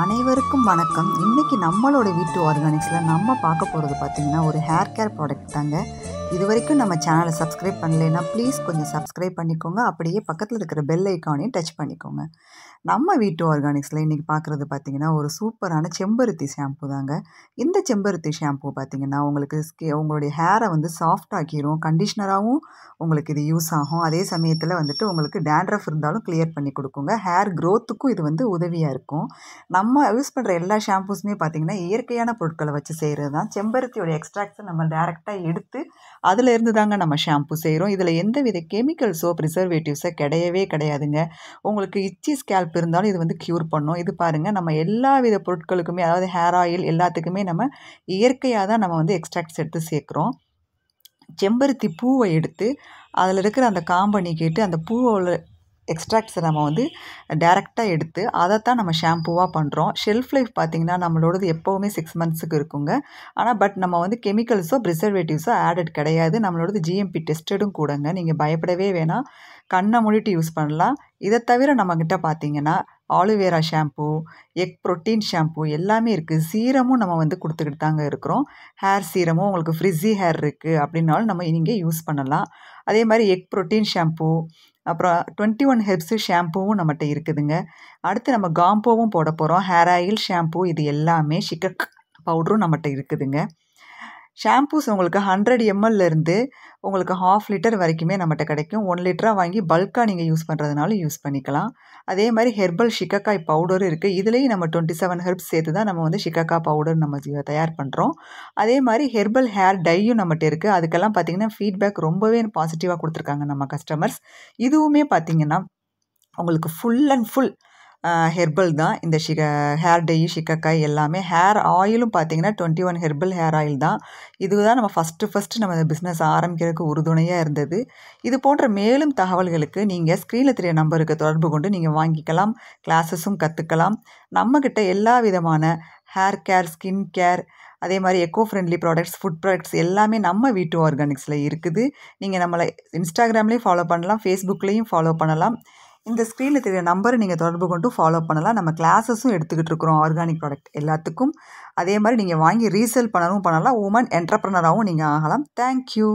அனைவருக்கும் வணக்கம் இன்றைக்கி நம்மளோட வீட்டு ஆர்கானிக்ஸில் நம்ம பார்க்க போகிறது பார்த்திங்கன்னா ஒரு ஹேர் கேர் ப்ராடக்ட் தாங்க இது வரைக்கும் நம்ம சேனலை சப்ஸ்கிரைப் பண்ணலைன்னா ப்ளீஸ் கொஞ்சம் சப்ஸ்கிரைப் பண்ணிக்கோங்க அப்படியே பக்கத்தில் இருக்கிற பெல் ஐக்கானையும் டச் பண்ணிக்கோங்க நம்ம வீட்டு ஆர்கானிக்ஸில் இன்றைக்கி பார்க்குறது பார்த்திங்கன்னா ஒரு சூப்பரான செம்பருத்தி ஷாம்பு தாங்க இந்த செம்பருத்தி ஷாம்பு பார்த்திங்கன்னா உங்களுக்கு ஸ்கி உங்களுடைய ஹேரை வந்து சாஃப்ட் ஆக்கிரும் கண்டிஷ்னராகவும் உங்களுக்கு இது யூஸ் ஆகும் அதே சமயத்தில் வந்துட்டு உங்களுக்கு டேண்ட்ரஃப் இருந்தாலும் கிளியர் பண்ணி கொடுக்குங்க ஹேர் க்ரோத்துக்கும் இது வந்து உதவியாக இருக்கும் நம்ம யூஸ் பண்ணுற எல்லா ஷாம்பூஸுமே பார்த்திங்கன்னா இயற்கையான பொருட்களை வச்சு செய்கிறது தான் செம்பருத்தியோடய எக்ஸ்ட்ராக்ஷன் நம்ம டேரெக்டாக எடுத்து அதில் இருந்து தாங்க நம்ம ஷாம்பு செய்கிறோம் இதில் எந்த வித கெமிக்கல்ஸோ ப்ரிசர்வேட்டிவ்ஸோ கிடையவே கிடையாதுங்க உங்களுக்கு இச்சி ஸ்கேல்ப் இருந்தாலும் இது வந்து க்யூர் பண்ணும் இது பாருங்கள் நம்ம எல்லா வித பொருட்களுக்குமே அதாவது ஹேர் ஆயில் எல்லாத்துக்குமே நம்ம இயற்கையாக தான் நம்ம வந்து எக்ஸ்ட்ராக்ட்ஸ் எடுத்து சேர்க்குறோம் செம்பருத்தி பூவை எடுத்து அதில் இருக்கிற அந்த காம்பனி கேட்டு அந்த பூவில் எக்ஸ்ட்ராக்ட்ஸை நம்ம வந்து டேரெக்டாக எடுத்து அதை தான் நம்ம ஷாம்பூவாக பண்ணுறோம் ஷெல்ஃப் லைஃப் பார்த்திங்கன்னா நம்மளோடது எப்போவுமே சிக்ஸ் மந்த்ஸுக்கு இருக்குங்க ஆனால் பட் நம்ம வந்து கெமிக்கல்ஸோ ப்ரிசர்வேட்டிவ்ஸோ ஆடட் கிடையாது நம்மளோடது ஜிஎம்பி டெஸ்டடும் கூடங்க நீங்கள் பயப்படவே வேணாம் கண்ணை மூடிட்டு யூஸ் பண்ணலாம் இதை தவிர நம்மக்கிட்ட பார்த்திங்கன்னா aloe vera shampoo egg protein shampoo எல்லாமே இருக்குது சீரமும் நம்ம வந்து கொடுத்துக்கிட்டு தாங்க இருக்கிறோம் ஹேர் சீரமும் உங்களுக்கு ஃப்ரிஸி ஹேர் இருக்குது அப்படின்னாலும் நம்ம நீங்கள் யூஸ் பண்ணலாம் அதே மாதிரி எக் ப்ரோட்டீன் ஷாம்பு அப்புறம் டுவெண்ட்டி ஒன் ஹெர்ப்ஸு ஷாம்பூவும் நம்மகிட்ட இருக்குதுங்க அடுத்து நம்ம காம்போவும் போட போகிறோம் ஹேர் ஆயில் ஷாம்பூ இது எல்லாமே ஷிகக் பவுடரும் நம்மகிட்ட இருக்குதுங்க ஷாம்பூஸ் உங்களுக்கு ஹண்ட்ரட் எம்எல்லேருந்து உங்களுக்கு ஹாஃப் லிட்டர் வரைக்குமே நம்மகிட்ட கிடைக்கும் ஒன் லிட்டராக வாங்கி பல்காக நீங்கள் யூஸ் பண்ணுறதுனாலும் யூஸ் பண்ணிக்கலாம் அதே மாதிரி ஹெர்பல் ஷிக்கக்காய் பவுடரும் இருக்குது இதுலேயும் நம்ம டுவெண்ட்டி செவன் ஹெர்ப்ஸ் சேர்த்து தான் நம்ம வந்து ஷிக்கக்காய் பவுடர் நம்ம தயார் பண்ணுறோம் அதே மாதிரி ஹெர்பல் ஹேர் டையும் நம்மகிட்ட இருக்குது அதுக்கெல்லாம் பார்த்திங்கன்னா ஃபீட்பேக் ரொம்பவே பாசிட்டிவாக கொடுத்துருக்காங்க நம்ம கஸ்டமர்ஸ் இதுவுமே பார்த்திங்கன்னா உங்களுக்கு ஃபுல் அண்ட் ஃபுல் ஹெர்பல் தான் இந்த ஷிக ஹேர் டேயு ஷிக்கக்காய் எல்லாமே ஹேர் ஆயிலும் பார்த்தீங்கன்னா twenty one herbal hair oil தான் இதுதான் நம்ம ஃபஸ்ட்டு ஃபஸ்ட்டு நம்ம இந்த பிஸ்னஸ் ஆரம்பிக்கிறதுக்கு உறுதுணையாக இருந்தது இது போன்ற மேலும் தகவல்களுக்கு நீங்கள் ஸ்க்ரீனில் தெரிய நம்பருக்கு தொடர்பு கொண்டு நீங்கள் வாங்கிக்கலாம் கிளாஸஸும் கற்றுக்கலாம் நம்மக்கிட்ட எல்லா விதமான ஹேர் கேர் ஸ்கின் கேர் அதே மாதிரி eco friendly products food products எல்லாமே நம்ம வீட்டு ஆர்கானிக்ஸில் இருக்குது நீங்கள் நம்மளை இன்ஸ்டாகிராம்லேயும் ஃபாலோ பண்ணலாம் ஃபேஸ்புக்லேயும் ஃபாலோ பண்ணலாம் இந்த ஸ்க்ரீனில் தெரிய நம்பரை நீங்கள் தொடர்பு கொண்டு ஃபாலோ பண்ணலாம் நம்ம கிளாஸஸும் எடுத்துக்கிட்டு இருக்கிறோம் ஆர்கானிக் ப்ராடக்ட் எல்லாத்துக்கும் அதே மாதிரி நீங்கள் வாங்கி ரீசேல் பண்ணவும் பண்ணலாம் உமன் என்டர்பிரனராகவும் நீங்கள் ஆகலாம் தேங்க்யூ